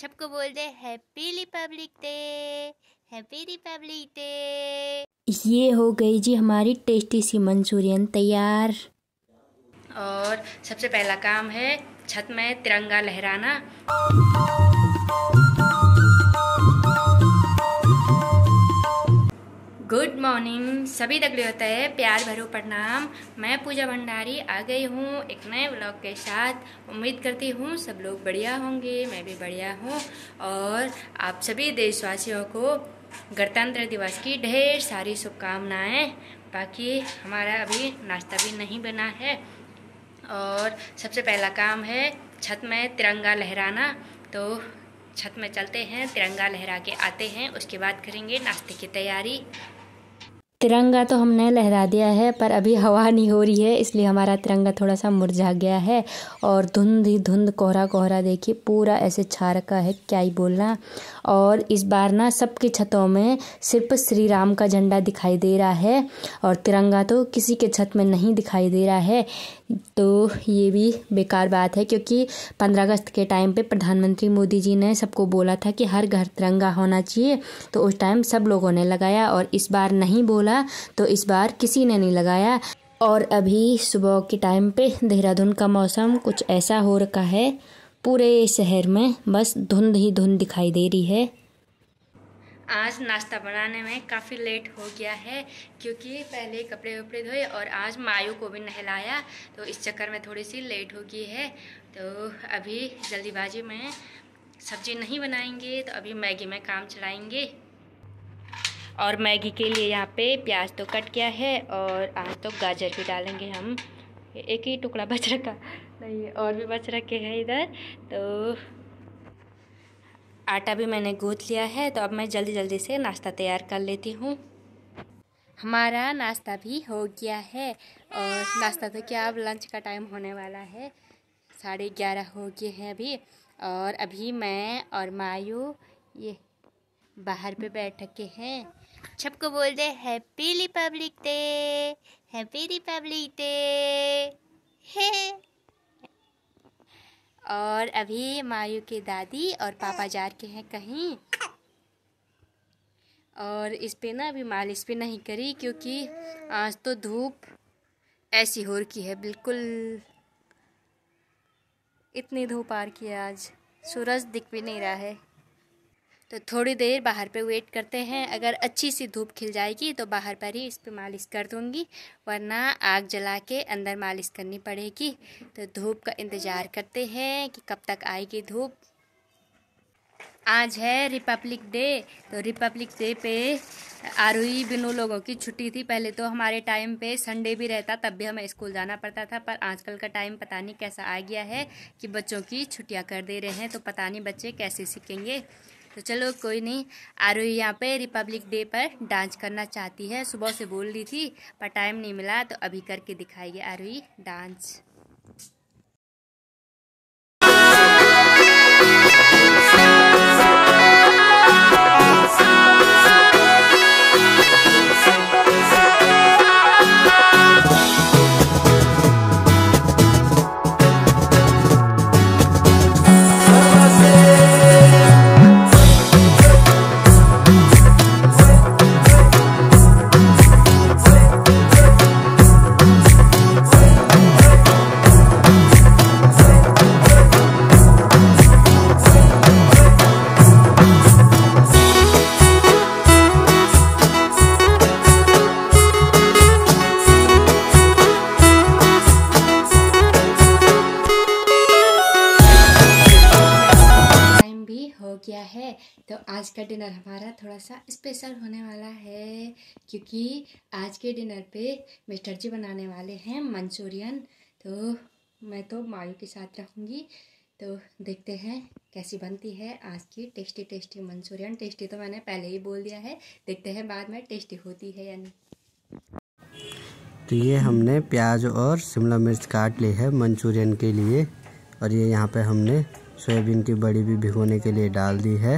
सबको बोल दे happy republic day happy republic day ये हो गई जी हमारी टेस्टी सी मंचूरियन तैयार और सबसे पहला काम है छत में तिरंगा लहराना गुड मॉर्निंग सभी दगले होते हैं प्यार भरो प्रणाम मैं पूजा भंडारी आ गई हूँ एक नए ब्लॉग के साथ उम्मीद करती हूँ सब लोग बढ़िया होंगे मैं भी बढ़िया हूँ और आप सभी देशवासियों को गणतंत्र दिवस की ढेर सारी शुभकामनाएं बाकी हमारा अभी नाश्ता भी नहीं बना है और सबसे पहला काम है छत में तिरंगा लहराना तो छत में चलते हैं तिरंगा लहरा के आते हैं उसके बाद करेंगे नाश्ते की तैयारी तिरंगा तो हमने लहरा दिया है पर अभी हवा नहीं हो रही है इसलिए हमारा तिरंगा थोड़ा सा मुरझा गया है और धुंध ही धुंध कोहरा कोहरा देखिए पूरा ऐसे छा रखा है क्या ही बोलना और इस बार ना सबके छतों में सिर्फ श्री राम का झंडा दिखाई दे रहा है और तिरंगा तो किसी के छत में नहीं दिखाई दे रहा है तो ये भी बेकार बात है क्योंकि पंद्रह अगस्त के टाइम पर प्रधानमंत्री मोदी जी ने सबको बोला था कि हर घर तिरंगा होना चाहिए तो उस टाइम सब लोगों ने लगाया और इस बार नहीं बोला खोला तो इस बार किसी ने नहीं लगाया और अभी सुबह के टाइम पे देहरादून का मौसम कुछ ऐसा हो रखा है पूरे शहर में बस धुंध ही धुंध दिखाई दे रही है आज नाश्ता बनाने में काफ़ी लेट हो गया है क्योंकि पहले कपड़े वपड़े धोए और आज मायू को भी नहलाया तो इस चक्कर में थोड़ी सी लेट हो गई है तो अभी जल्दीबाजी में सब्जी नहीं बनाएंगे तो अभी मैगी में काम चलाएंगे और मैगी के लिए यहाँ पे प्याज तो कट गया है और आज तो गाजर भी डालेंगे हम एक ही टुकड़ा बच रखा नहीं और भी बच रखे हैं इधर तो आटा भी मैंने गूँथ लिया है तो अब मैं जल्दी जल्दी से नाश्ता तैयार कर लेती हूँ हमारा नाश्ता भी हो गया है और नाश्ता तो क्या अब लंच का टाइम होने वाला है साढ़े ग्यारह हो गए हैं अभी और अभी मैं और मायू ये बाहर पे बैठ के हैं सबको बोल दे happy republic day happy republic day हे और अभी मायू के दादी और पापा जा रहे हैं कहीं और इस पे ना अभी मालिश भी नहीं करी क्योंकि आज तो धूप ऐसी हो रखी है बिल्कुल इतनी धूप आ रखी है आज सूरज दिख भी नहीं रहा है तो थोड़ी देर बाहर पे वेट करते हैं अगर अच्छी सी धूप खिल जाएगी तो बाहर पर ही इस पर मालिश कर दूँगी वरना आग जला के अंदर मालिश करनी पड़ेगी तो धूप का इंतज़ार करते हैं कि कब तक आएगी धूप आज है रिपब्लिक डे तो रिपब्लिक डे पे आरोही बिनू लोगों की छुट्टी थी पहले तो हमारे टाइम पे संडे भी रहता तब भी हमें स्कूल जाना पड़ता था पर आजकल का टाइम पता नहीं कैसा आ गया है कि बच्चों की छुट्टियां कर दे रहे हैं तो पता नहीं बच्चे कैसे सीखेंगे तो चलो कोई नहीं आरोही यहाँ पे रिपब्लिक डे पर डांस करना चाहती है सुबह से बोल रही थी पर टाइम नहीं मिला तो अभी करके दिखाएगी आरोही डांस है तो आज का डिनर हमारा थोड़ा सा स्पेशल होने वाला है क्योंकि आज के डिनर पे मिस्टर जी बनाने वाले हैं मंचूरियन तो मैं तो मायू के साथ रहूँगी तो देखते हैं कैसी बनती है आज की टेस्टी टेस्टी मंचूरियन टेस्टी तो मैंने पहले ही बोल दिया है देखते हैं बाद में टेस्टी होती है यानी तो ये हमने प्याज और शिमला मिर्च काट ली है मंचूरियन के लिए और ये यहाँ पे हमने सोयाबीन की बड़ी भी भिगोने के लिए डाल दी है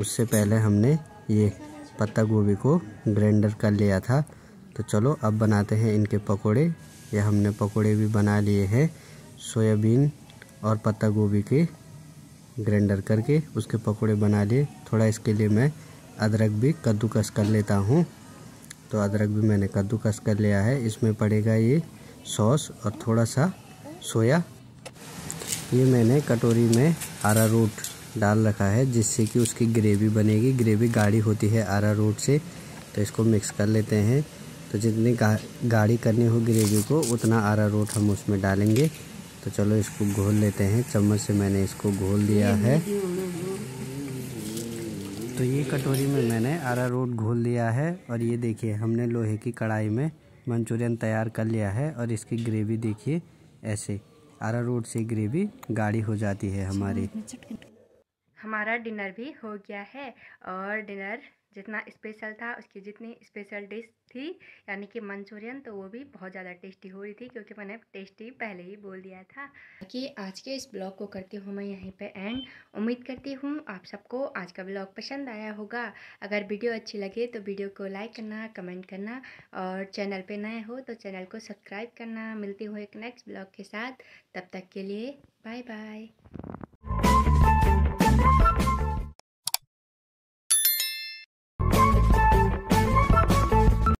उससे पहले हमने ये पत्ता गोभी को ग्राइंडर कर लिया था तो चलो अब बनाते हैं इनके पकोड़े ये हमने पकोड़े भी बना लिए हैं सोयाबीन और पत्ता गोभी के ग्राइंडर करके उसके पकोड़े बना लिए थोड़ा इसके लिए मैं अदरक भी कद्दूकस कर लेता हूँ तो अदरक भी मैंने कद्दूकस कर लिया है इसमें पड़ेगा ये सॉस और थोड़ा सा सोया ये मैंने कटोरी में आरा रूट डाल रखा है जिससे कि उसकी ग्रेवी बनेगी ग्रेवी गाढ़ी होती है आरा रूट से तो इसको मिक्स कर लेते हैं तो जितनी गा, गाढ़ी करनी हो ग्रेवी को उतना आरा रोट हम उसमें डालेंगे तो चलो इसको घोल लेते हैं चम्मच से मैंने इसको घोल दिया है तो ये कटोरी में मैंने आरा रोट घोल दिया है और ये देखिए हमने लोहे की कढ़ाई में मंचूरियन तैयार कर लिया है और इसकी ग्रेवी देखिए ऐसे आरा रोड से ग्रेवी गाढ़ी हो जाती है हमारी हमारा डिनर भी हो गया है और डिनर जितना स्पेशल था उसकी जितनी स्पेशल डिश थी यानी कि मंचूरियन तो वो भी बहुत ज़्यादा टेस्टी हो रही थी क्योंकि मैंने टेस्टी पहले ही बोल दिया था कि आज के इस ब्लॉग को करती हूँ मैं यहीं पे एंड उम्मीद करती हूँ आप सबको आज का ब्लॉग पसंद आया होगा अगर वीडियो अच्छी लगे तो वीडियो को लाइक करना कमेंट करना और चैनल पर नए हो तो चैनल को सब्सक्राइब करना मिलती हूँ एक नेक्स्ट ब्लॉग के साथ तब तक के लिए बाय बाय